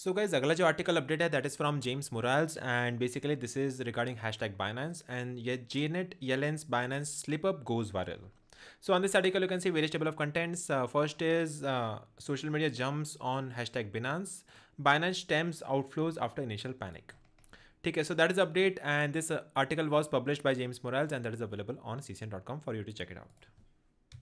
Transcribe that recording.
So guys, अगला जो article update है that is from James Morales and basically this is regarding hashtag Binance and ये Janet Yellen's Binance slip So on this article, you can see various table of contents. Uh, first is uh, social media jumps on hashtag Binance. Binance stems outflows after initial panic. Okay, so that is update and this uh, article was published by James Morales and that is available on ccn.com for you to check it out.